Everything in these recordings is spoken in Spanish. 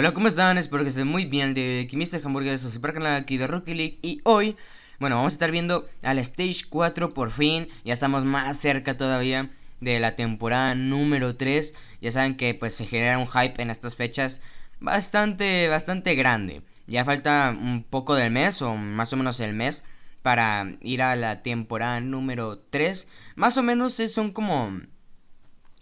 Hola, ¿cómo están? Espero que estén muy bien. De aquí Mr. Hamburguesas, su canal aquí de Rocky League. Y hoy, bueno, vamos a estar viendo al Stage 4 por fin. Ya estamos más cerca todavía de la temporada número 3. Ya saben que pues se genera un hype en estas fechas bastante, bastante grande. Ya falta un poco del mes, o más o menos el mes, para ir a la temporada número 3. Más o menos eh, son como...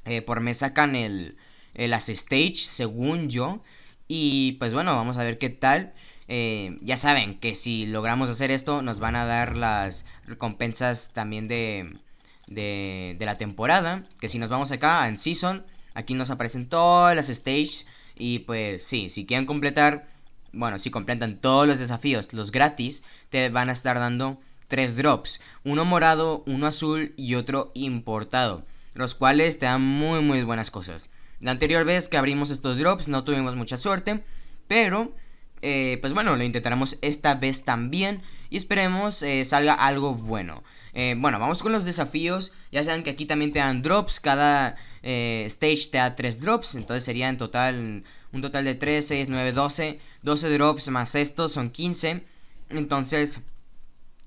Eh, por mes sacan el las stage, según yo. Y pues bueno, vamos a ver qué tal. Eh, ya saben que si logramos hacer esto, nos van a dar las recompensas también de, de la temporada. Que si nos vamos acá en Season, aquí nos aparecen todas las stages. Y pues sí, si quieren completar, bueno, si completan todos los desafíos, los gratis, te van a estar dando tres drops. Uno morado, uno azul y otro importado. Los cuales te dan muy muy buenas cosas. La anterior vez que abrimos estos drops no tuvimos mucha suerte, pero eh, pues bueno, lo intentaremos esta vez también y esperemos eh, salga algo bueno. Eh, bueno, vamos con los desafíos. Ya saben que aquí también te dan drops, cada stage te da 3 drops, entonces sería en total un total de 3, 6, 9, 12. 12 drops más estos son 15. Entonces,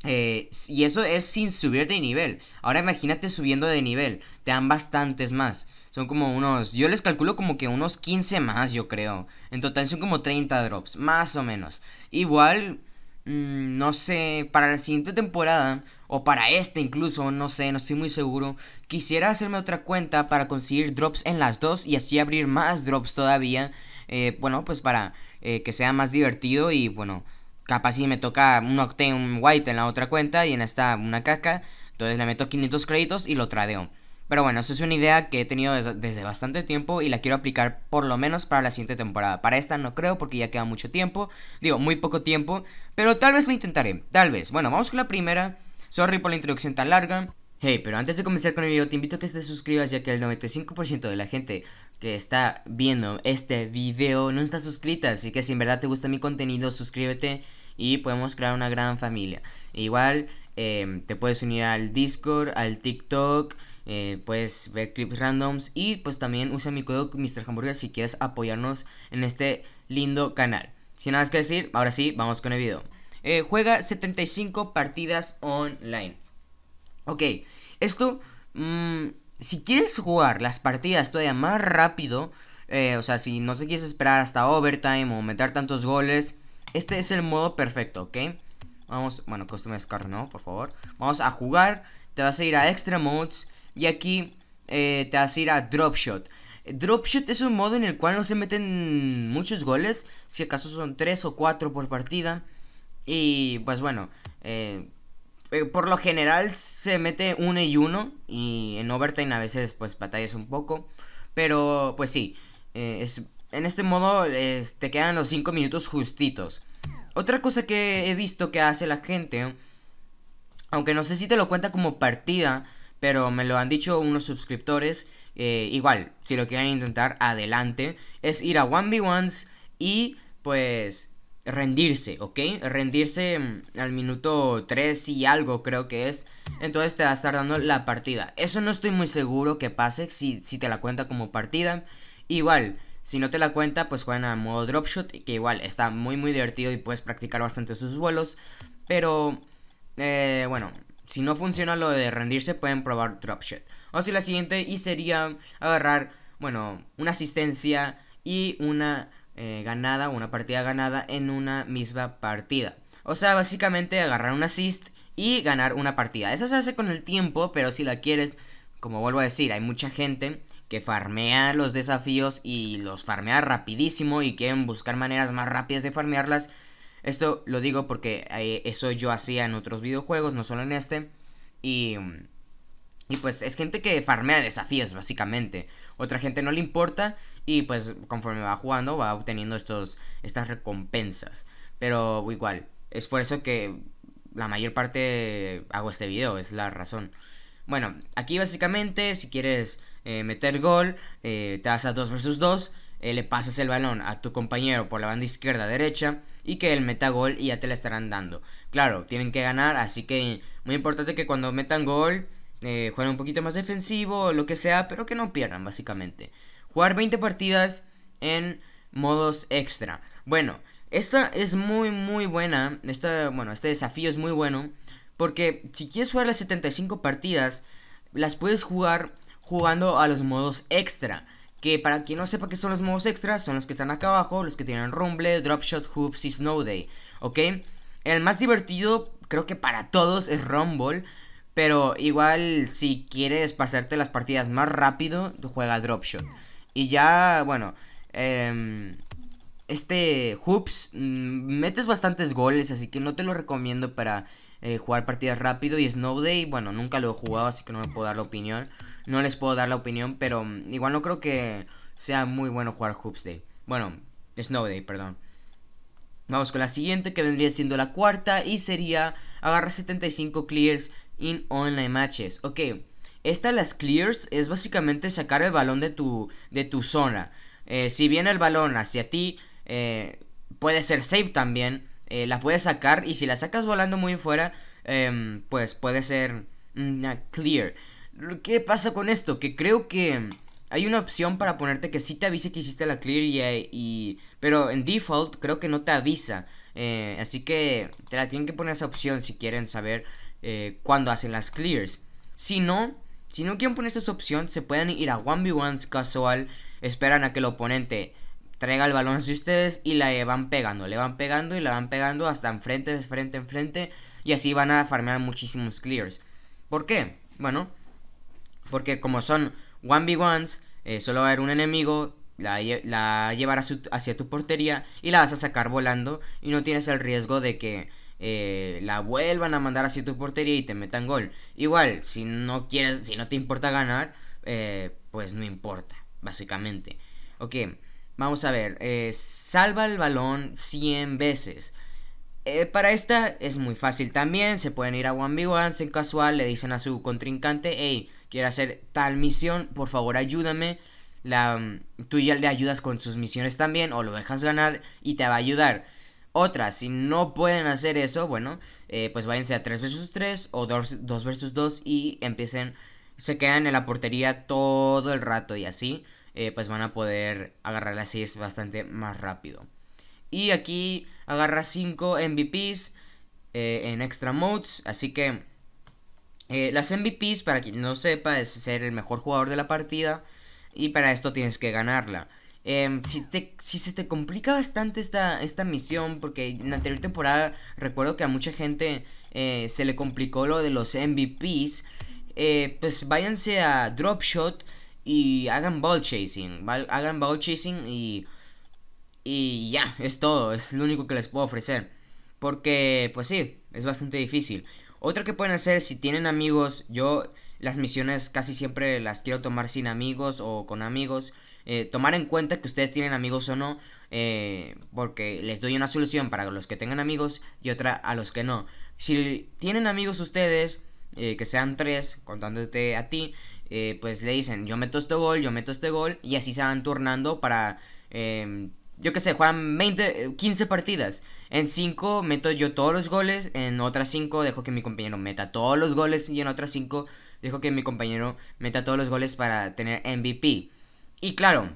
eh, y eso es sin subir de nivel. Ahora imagínate subiendo de nivel. Te dan bastantes más. Son como unos. Yo les calculo como que unos 15 más, yo creo. En total son como 30 drops. Más o menos. Igual. Mm, no sé. Para la siguiente temporada. O para este incluso. No sé. No estoy muy seguro. Quisiera hacerme otra cuenta para conseguir drops en las dos. Y así abrir más drops todavía. Eh, bueno, pues para eh, que sea más divertido. Y bueno Capaz si me toca un Octane, White en la otra cuenta y en esta una caca. Entonces le meto 500 créditos y lo tradeo. Pero bueno, esa es una idea que he tenido desde, desde bastante tiempo y la quiero aplicar por lo menos para la siguiente temporada. Para esta no creo porque ya queda mucho tiempo. Digo, muy poco tiempo. Pero tal vez lo intentaré. Tal vez. Bueno, vamos con la primera. Sorry por la introducción tan larga. Hey, pero antes de comenzar con el video te invito a que te suscribas ya que el 95% de la gente que está viendo este video no está suscrita, así que si en verdad te gusta mi contenido, suscríbete y podemos crear una gran familia. Igual em, te puedes unir al Discord, al TikTok, eh, puedes ver clips randoms y pues también usa mi código Mr. Hamburger si quieres apoyarnos en este lindo canal. Sin nada más que decir, ahora sí, vamos con el video. Eh, juega 75 partidas online. Ok, esto... Mmm, si quieres jugar las partidas todavía más rápido, eh, o sea, si no te quieres esperar hasta overtime o meter tantos goles, este es el modo perfecto, ¿ok? Vamos, bueno, costume Scar, no, por favor. Vamos a jugar, te vas a ir a Extra Modes y aquí eh, te vas a ir a Drop Shot. Drop Shot es un modo en el cual no se meten muchos goles, si acaso son 3 o 4 por partida. Y pues bueno, eh, eh, por lo general se mete uno y uno y en overtime a veces pues batallas un poco, pero pues sí, eh, es, en este modo te quedan los 5 minutos justitos. Otra cosa que he visto que hace la gente, aunque no sé si te lo cuenta como partida, pero me lo han dicho unos suscriptores, eh, igual, si lo quieren intentar, adelante, es ir a 1v1s y pues rendirse, ¿ok? Rendirse mm, al minuto 3 y algo creo que es. Entonces te va a estar dando la partida. Eso no estoy muy seguro que pase si, te la cuenta como partida. Igual, si no te la cuenta, pues juegan a modo dropshot, que igual está muy muy divertido y puedes practicar bastante sus vuelos. Pero, eh, bueno, si no funciona lo de rendirse, pueden probar dropshot. O si la siguiente, y sería agarrar, bueno, una asistencia y una eh, ganada una partida ganada en una misma partida. O sea, básicamente agarrar un assist y ganar una partida. Eso se hace con el tiempo, pero si la quieres, como vuelvo a decir, hay mucha gente que farmea los desafíos y los farmea rapidísimo y quieren buscar maneras más rápidas de farmearlas. Esto lo digo porque eh, eso yo hacía en otros videojuegos, no solo en este. Y mm, y pues es gente que farmea desafíos, básicamente. Otra gente no le importa y pues conforme va jugando va obteniendo estos, estas recompensas. Pero igual, es por eso que la mayor parte hago este video, es la razón. Bueno, aquí básicamente si quieres eh, meter gol, eh, te vas a 2 versus 2, eh, le pasas el balón a tu compañero por la banda izquierda derecha y que él meta gol y ya te la estarán dando. Claro, tienen que ganar, así que muy importante que cuando metan gol eh, jugar un poquito más defensivo, lo que sea, pero que no pierdan básicamente. Jugar 20 partidas en modos extra. Bueno, esta es muy muy buena, esta, bueno, este desafío es muy bueno, porque si quieres jugar las 75 partidas, las puedes jugar jugando a los modos extra. Que para quien no sepa qué son los modos extra, son los que están acá abajo, los que tienen Rumble, Dropshot, Hoops y Snow Day, ¿ok? El más divertido, creo que para todos, es Rumble, pero igual si quieres pasarte las partidas más rápido, juega Dropshot. Y ya, bueno, em, este Hoops mm, metes bastantes goles, así que no te lo recomiendo para eh, jugar partidas rápido. Y Snow Day, bueno, nunca lo he jugado, así que no me puedo dar la opinión. No les puedo dar la opinión, pero mm, igual no creo que sea muy bueno jugar Hoops Day. Bueno, Snow Day, perdón. Vamos con la siguiente que vendría siendo la cuarta y sería agarra 75 clears in online matches. Ok, esta las clears es básicamente sacar el balón de tu, de tu zona. Eh, si viene el balón hacia ti, eh, puede ser safe también. Eh, la puedes sacar y si la sacas volando muy fuera, em, pues puede ser una clear. ¿Qué pasa con esto? Que creo que hay una opción para ponerte que si te avise que hiciste la clear y pero en default creo que no te avisa. así que te la tienen que poner esa opción si quieren saber eh, cuando hacen las clears. Si no, si no quieren poner esa opción, se pueden ir a 1v1 casual, esperan a que el oponente traiga el balón hacia ustedes y la van pegando, le van pegando y la van pegando hasta enfrente, de frente, enfrente y así van a farmear muchísimos clears. ¿Por qué? Bueno, porque como son 1v1s, eh, solo va a haber un enemigo, la, la llevarás hacia tu portería y la vas a sacar volando y no tienes el riesgo de que eh, la vuelvan a mandar hacia tu portería y te metan gol. Igual, si no quieres, si no te importa ganar, eh, pues no importa, básicamente. Ok, vamos a ver. Eh, salva el balón 100 veces. para esta es muy fácil también. Se pueden ir a 1v1 en casual. Le dicen a su contrincante: Hey, quiero hacer tal misión. Por favor, ayúdame. La, mm, tú ya le ayudas con sus misiones también. O lo dejas ganar y te va a ayudar. Otra, si no pueden hacer eso, bueno, eh, pues váyanse a 3 versus 3 o 2, vs versus 2 y empiecen, se quedan en la portería todo el rato y así, eh, pues van a poder agarrar así. es bastante más rápido. Y aquí agarra 5 MVPs eh, en extra modes, así que las MVPs, para quien no sepa, es ser el mejor jugador de la partida y para esto tienes que ganarla. Em, si, te, si se te complica bastante esta, esta misión, porque en la anterior temporada recuerdo que a mucha gente eh, se le complicó lo de los MVPs, eh, pues váyanse a Drop Shot y hagan ball chasing. Hagan ball chasing y, y ya, es todo, es lo único que les puedo ofrecer. Porque, pues sí, es bastante difícil. Otra que pueden hacer si tienen amigos, yo las misiones casi siempre las quiero tomar sin amigos o con amigos. Eh, tomar en cuenta que ustedes tienen amigos o no, eh, porque les doy una solución para los que tengan amigos y otra a los que no. Si tienen amigos ustedes, eh, que sean tres, contándote a ti, pues le dicen, yo meto este gol, yo meto este gol, y así se van turnando para em, yo que sé, juegan 20, 15 partidas. En 5 meto yo todos los goles, en otras 5 dejo que mi compañero meta todos los goles y en otras 5 dejo que mi compañero meta todos los goles para tener MVP. Y claro,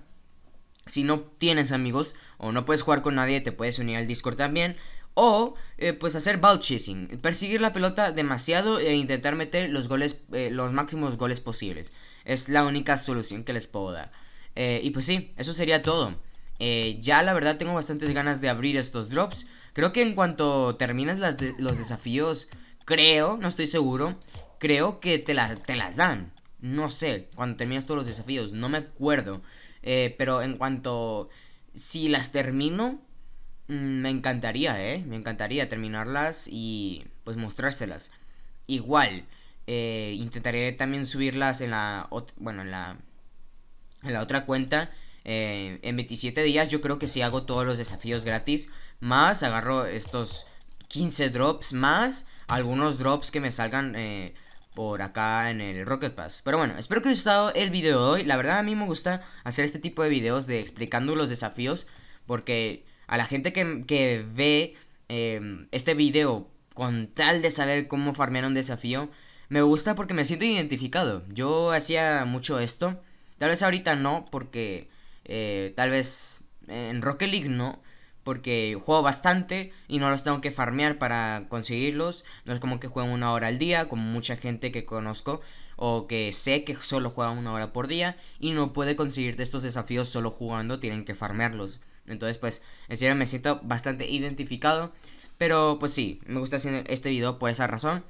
si no tienes amigos o no puedes jugar con nadie, te puedes unir al Discord también. O eh, pues hacer ball chasing, perseguir la pelota demasiado e intentar meter los goles, eh, los máximos goles posibles. Es la única solución que les puedo dar. Eh, y pues sí, eso sería todo. ya la verdad tengo bastantes ganas de abrir estos drops. Creo que en cuanto termines los desafíos, creo, no estoy seguro, creo que te, te las dan. No sé, cuando terminas todos los desafíos, no me acuerdo. Eh, pero en cuanto... Si las termino, mm, me encantaría, ¿eh? Me encantaría terminarlas y pues mostrárselas. Igual, eh, intentaré también subirlas en la... Bueno, en la... otra cuenta. Eh, en 27 días yo creo que si sí hago todos los desafíos gratis. Más agarro estos 15 drops más. Algunos drops que me salgan por acá en el Rocket Pass. Pero bueno, espero que os haya gustado el video de hoy. La verdad a mí me gusta hacer este tipo de videos de explicando los desafíos. Porque a la gente que, ve em, este video con tal de saber cómo farmear un desafío, me gusta porque me siento identificado. Yo hacía mucho esto. Tal vez ahorita no, porque eh, tal vez en Rocket League no porque juego bastante y no los tengo que farmear para conseguirlos. No es como que juegan una hora al día, como mucha gente que conozco o que sé que solo juega una hora por día y no puede conseguir estos desafíos solo jugando, tienen que farmearlos. Entonces, pues, en serio me siento bastante identificado. Pero, pues sí, me gusta hacer este video por esa razón.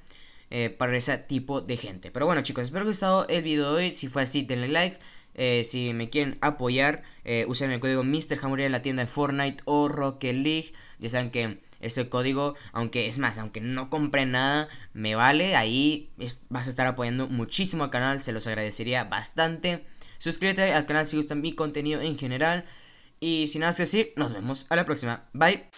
Eh, para ese tipo de gente. Pero bueno, chicos, espero que os haya gustado el video de hoy. Si fue así, denle like. Eh, si me quieren apoyar, eh, usen el código mister en la tienda de Fortnite o Rocket League. Ya saben que ese código, aunque es más, aunque no compré nada, me vale. Ahí vas a estar apoyando muchísimo al canal, se los agradecería bastante. Suscríbete al canal si gustan mi contenido en general. Y sin nada que decir, nos vemos a la próxima. Bye.